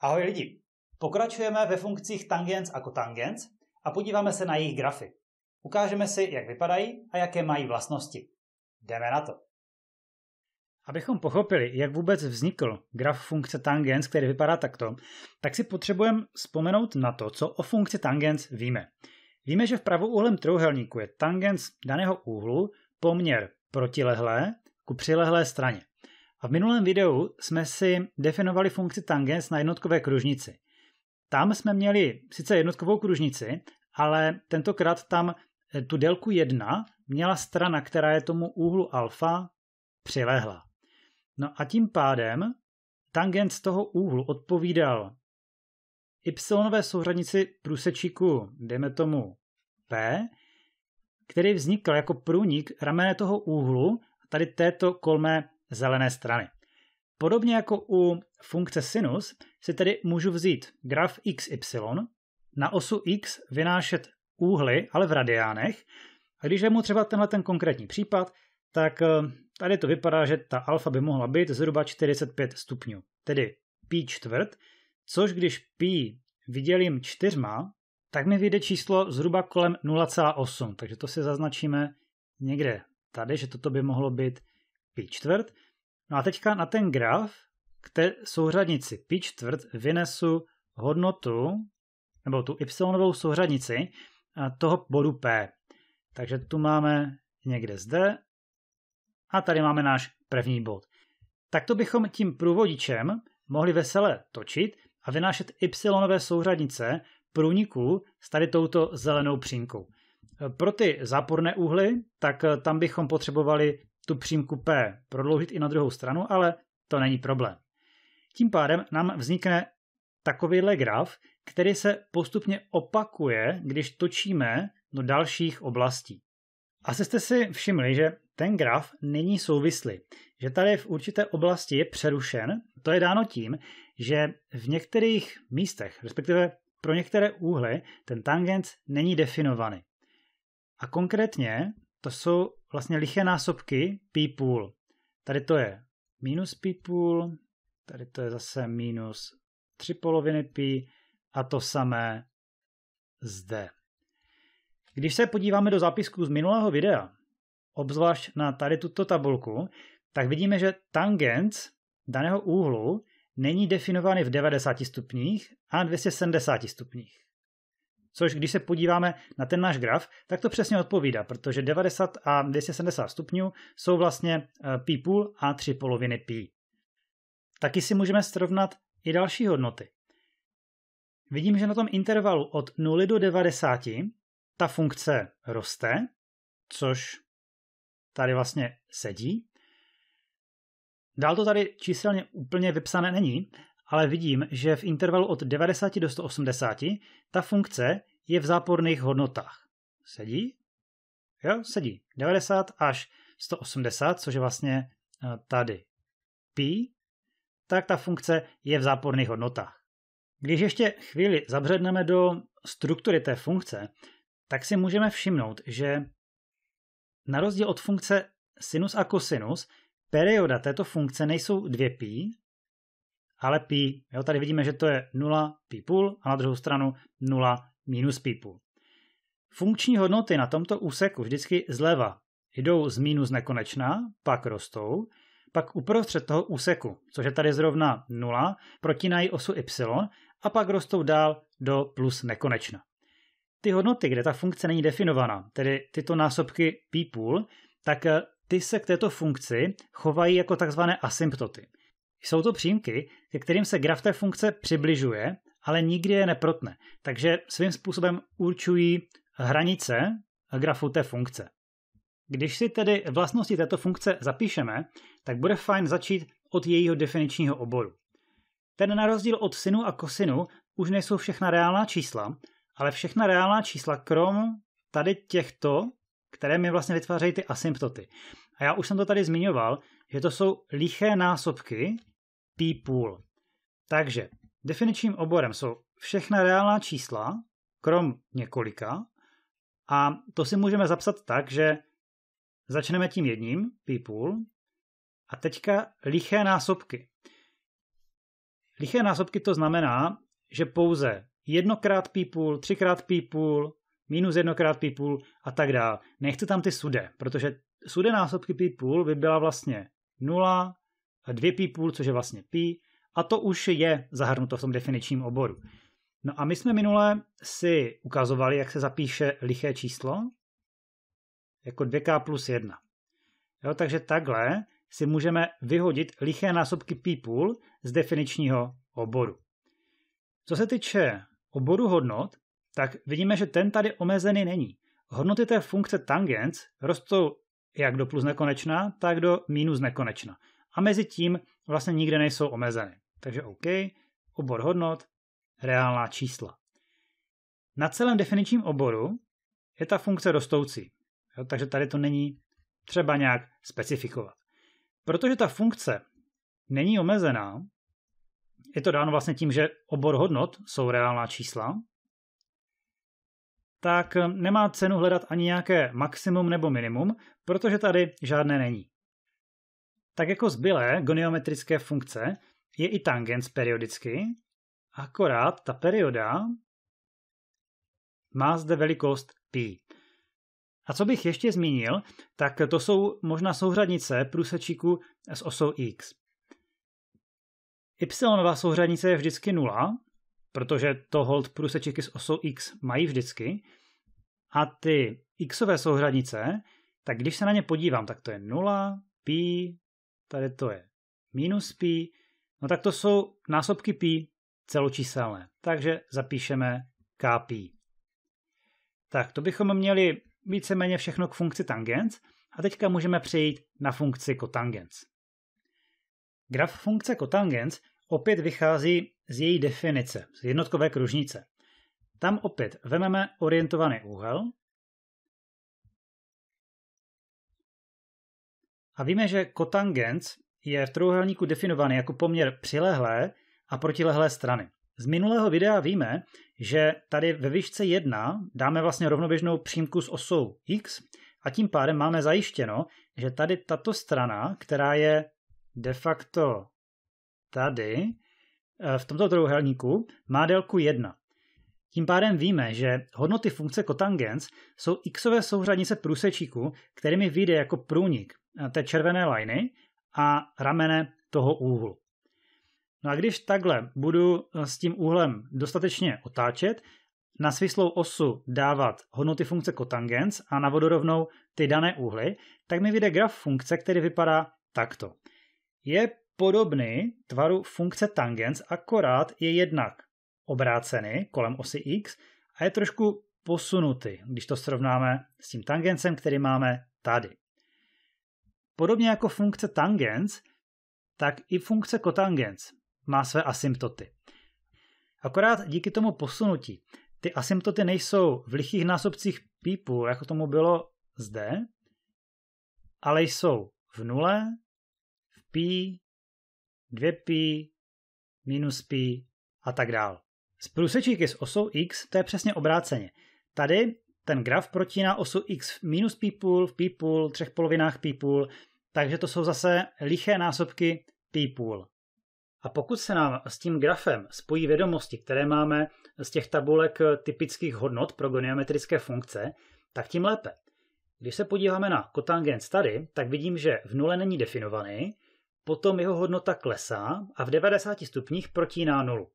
Ahoj lidi! Pokračujeme ve funkcích tangens a kotangens a podíváme se na jejich grafy. Ukážeme si, jak vypadají a jaké mají vlastnosti. Jdeme na to! Abychom pochopili, jak vůbec vznikl graf funkce tangens, který vypadá takto, tak si potřebujeme vzpomenout na to, co o funkci tangens víme. Víme, že v pravouhlém trojuhelníku je tangens daného úhlu poměr protilehlé ku přilehlé straně. A v minulém videu jsme si definovali funkci tangens na jednotkové kružnici. Tam jsme měli sice jednotkovou kružnici, ale tentokrát tam eh, tu délku 1 měla strana, která je tomu úhlu alfa přilehla. No a tím pádem tangent z toho úhlu odpovídal y souřadnici průsečíku, dejme tomu P, který vznikl jako průnik ramene toho úhlu tady této kolmé zelené strany. Podobně jako u funkce sinus si tedy můžu vzít graf xy, na osu x vynášet úhly, ale v radiánech. A když vezmu třeba tenhle ten konkrétní případ, tak eh, tady to vypadá, že ta alfa by mohla být zhruba 45 stupňů, tedy π čtvrt, což když π vydělím čtyřma, tak mi vyjde číslo zhruba kolem 0,8, takže to si zaznačíme někde tady, že toto by mohlo být pi čtvrt. No a teďka na ten graf k té souřadnici pi čtvrt vynesu hodnotu, nebo tu y souřadnici toho bodu p. Takže tu máme někde zde a tady máme náš první bod. Takto bychom tím průvodičem mohli vesele točit a vynášet y souřadnice průniků s tady touto zelenou přímkou. Pro ty záporné úhly, tak tam bychom potřebovali tu přímku P prodloužit i na druhou stranu, ale to není problém. Tím pádem nám vznikne takovýhle graf, který se postupně opakuje, když točíme do dalších oblastí. Asi jste si všimli, že ten graf není souvislý, že tady v určité oblasti je přerušen. To je dáno tím, že v některých místech, respektive pro některé úhly, ten tangens není definovaný. A konkrétně to jsou vlastně liché násobky pi půl. Tady to je minus pi půl, tady to je zase minus 3 poloviny pi a to samé zde. Když se podíváme do zápisku z minulého videa, obzvlášť na tady tuto tabulku, tak vidíme, že tangens daného úhlu není definovaný v 90 stupních a 270 stupních. Což když se podíváme na ten náš graf, tak to přesně odpovídá, protože 90 a 270 stupňů jsou vlastně eh, pi půl a tři poloviny pi. Taky si můžeme srovnat i další hodnoty. Vidím, že na tom intervalu od 0 do 90 ta funkce roste, což tady vlastně sedí. Dál to tady číselně úplně vypsané není, ale vidím, že v intervalu od 90 do 180 ta funkce je v záporných hodnotách. Sedí? Jo, sedí. 90 až 180, což je vlastně eh, tady π. tak ta funkce je v záporných hodnotách. Když ještě chvíli zabředneme do struktury té funkce, tak si můžeme všimnout, že na rozdíl od funkce sinus a kosinus, perioda této funkce nejsou 2π, ale pi. Jo, tady vidíme, že to je 0 pi půl a na druhou stranu 0 minus pi půl. Funkční hodnoty na tomto úseku vždycky zleva jdou z minus nekonečna, pak rostou, pak uprostřed toho úseku, což je tady zrovna 0, protínají osu y a pak rostou dál do plus nekonečna. Ty hodnoty, kde ta funkce není definovaná, tedy tyto násobky pi půl, tak ty se k této funkci chovají jako takzvané asymptoty. Jsou to přímky, ke kterým se graf té funkce přibližuje, ale nikdy je neprotne. Takže svým způsobem určují hranice grafu té funkce. Když si tedy vlastnosti této funkce zapíšeme, tak bude fajn začít od jejího definičního oboru. Ten na rozdíl od sinu a kosinu už nejsou všechna reálná čísla, ale všechna reálná čísla krom tady těchto, které mi vlastně vytvářejí ty asymptoty. A já už jsem to tady zmiňoval, že to jsou liché násobky people. Takže definičním oborem jsou všechna reálná čísla, krom několika, a to si můžeme zapsat tak, že začneme tím jedním, people, a teďka liché násobky. Liché násobky to znamená, že pouze jednokrát people, třikrát people, minus jednokrát people a tak dále. Nechci tam ty sude, protože sude násobky people by byla vlastně 0, 2 půl, což je vlastně pi, a to už je zahrnuto v tom definičním oboru. No a my jsme minule si ukazovali, jak se zapíše liché číslo jako 2k plus 1. Jo, takže takhle si můžeme vyhodit liché násobky půl z definičního oboru. Co se týče oboru hodnot, tak vidíme, že ten tady omezený není. Hodnoty té funkce tangens rostou jak do plus nekonečna, tak do minus nekonečna a mezi tím vlastně nikde nejsou omezeny. Takže OK, obor hodnot, reálná čísla. Na celém definičním oboru je ta funkce rostoucí, jo, takže tady to není třeba nějak specifikovat. Protože ta funkce není omezená, je to dáno vlastně tím, že obor hodnot jsou reálná čísla, tak nemá cenu hledat ani nějaké maximum nebo minimum, protože tady žádné není. Tak jako zbylé goniometrické funkce je i tangens periodicky, akorát ta perioda má zde velikost π. A co bych ještě zmínil, tak to jsou možná souřadnice průsečíku s osou x. Y souřadnice je vždycky nula, protože to hold průsečíky s osou x mají vždycky. A ty xové souřadnice, tak když se na ně podívám, tak to je 0, π, tady to je minus pi, no tak to jsou násobky pi celočíselné. Takže zapíšeme k pi. Tak to bychom měli víceméně všechno k funkci tangens a teďka můžeme přejít na funkci kotangens. Graf funkce kotangens opět vychází z její definice, z jednotkové kružnice. Tam opět vememe orientovaný úhel, A víme, že kotangens je v trojuhelníku definovaný jako poměr přilehlé a protilehlé strany. Z minulého videa víme, že tady ve výšce 1 dáme vlastně rovnoběžnou přímku s osou x a tím pádem máme zajištěno, že tady tato strana, která je de facto tady, eh, v tomto trojuhelníku, má délku 1. Tím pádem víme, že hodnoty funkce kotangens jsou xové souřadnice průsečíku, kterými vyjde jako průnik. Eh, té červené liny a ramene toho úhlu. No a když takhle budu eh, s tím úhlem dostatečně otáčet, na svislou osu dávat hodnoty funkce kotangens a na vodorovnou ty dané úhly, tak mi vyjde graf funkce, který vypadá takto. Je podobný tvaru funkce tangens, akorát je jednak obrácený kolem osy x a je trošku posunutý, když to srovnáme s tím tangencem, který máme tady. Podobně jako funkce tangens, tak i funkce kotangens má své asymptoty. Akorát díky tomu posunutí ty asymptoty nejsou v lichých násobcích pípu, jako tomu bylo zde, ale jsou v nule, v pí, 2π, minus π a tak dál. Z průsečíky s osou x to je přesně obráceně. Tady ten graf protíná osu x minus pípůl, v pípůl, třech polovinách pípůl, takže to jsou zase liché násobky pípůl. A pokud se nám s tím grafem spojí vědomosti, které máme z těch tabulek typických hodnot pro goniometrické funkce, tak tím lépe. Když se podíváme na kotangens tady, tak vidím, že v nule není definovaný, potom jeho hodnota klesá a v 90 stupních protíná nulu.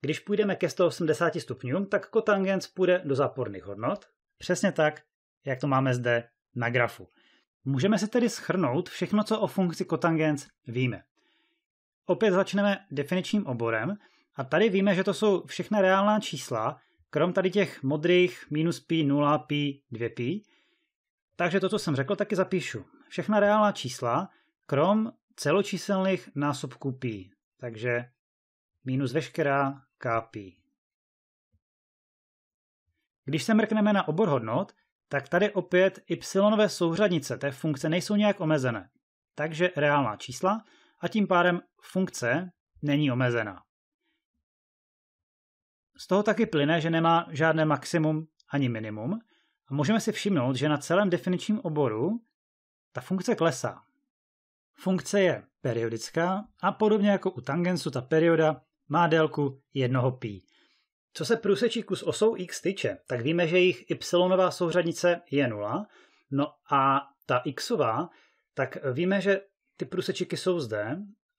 Když půjdeme ke 180 stupňům, tak kotangens půjde do záporných hodnot Přesně tak, jak to máme zde na grafu. Můžeme si tedy schrnout všechno, co o funkci kotangens víme. Opět začneme definičním oborem a tady víme, že to jsou všechna reálná čísla, krom tady těch modrých minus pi, 0, pi, 2 pi. Takže to, co jsem řekl, taky zapíšu. Všechna reálná čísla, krom celočíselných násobků pi. Takže minus veškerá k pi. Když se mrkneme na obor hodnot, tak tady opět y souřadnice té funkce nejsou nějak omezené. Takže reálná čísla a tím pádem funkce není omezená. Z toho taky plyne, že nemá žádné maximum ani minimum a můžeme si všimnout, že na celém definičním oboru ta funkce klesá. Funkce je periodická a podobně jako u tangensu ta perioda má délku 1 π. Co se průsečíku s osou x tyče, tak víme, že jejich y souřadnice je 0, no a ta xová, tak víme, že ty průsečíky jsou zde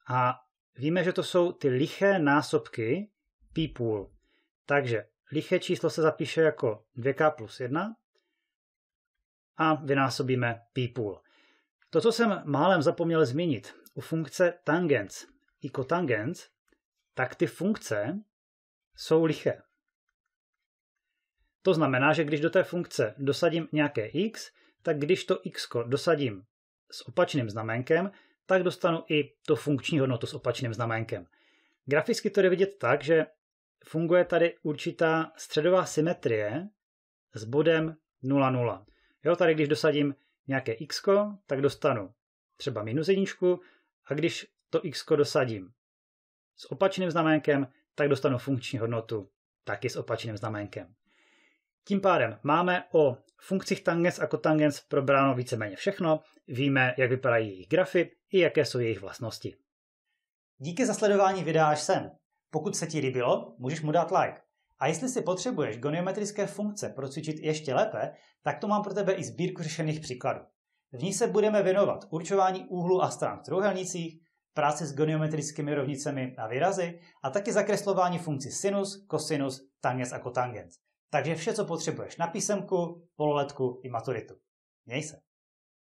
a víme, že to jsou ty liché násobky pi půl. Takže liché číslo se zapíše jako 2k plus 1 a vynásobíme pi půl. To, co jsem málem zapomněl zmínit u funkce tangens i kotangens, tak ty funkce jsou liché. To znamená, že když do té funkce dosadím nějaké x, tak když to x dosadím s opačným znamenkem, tak dostanu i to funkční hodnotu s opačným znamenkem. Graficky to jde vidět tak, že funguje tady určitá středová symetrie s bodem 0, 0. Jo, tady když dosadím nějaké x, tak dostanu třeba minus jedničku a když to x dosadím s opačným znaménkem, tak dostanu funkční hodnotu taky s opačným znaménkem. Tím pádem máme o funkcích tangens a kotangens probráno víceméně všechno, víme, jak vypadají jejich grafy i jaké jsou jejich vlastnosti. Díky za sledování videa až sem. Pokud se ti líbilo, můžeš mu dát like. A jestli si potřebuješ goniometrické funkce procvičit ještě lépe, tak to mám pro tebe i sbírku řešených příkladů. V ní se budeme věnovat určování úhlu a stran v trouhelnicích, práci s goniometrickými rovnicemi a výrazy a taky zakreslování funkcí sinus, kosinus, tangens a kotangens. Takže vše, co potřebuješ na písemku, pololetku i maturitu. Měj se.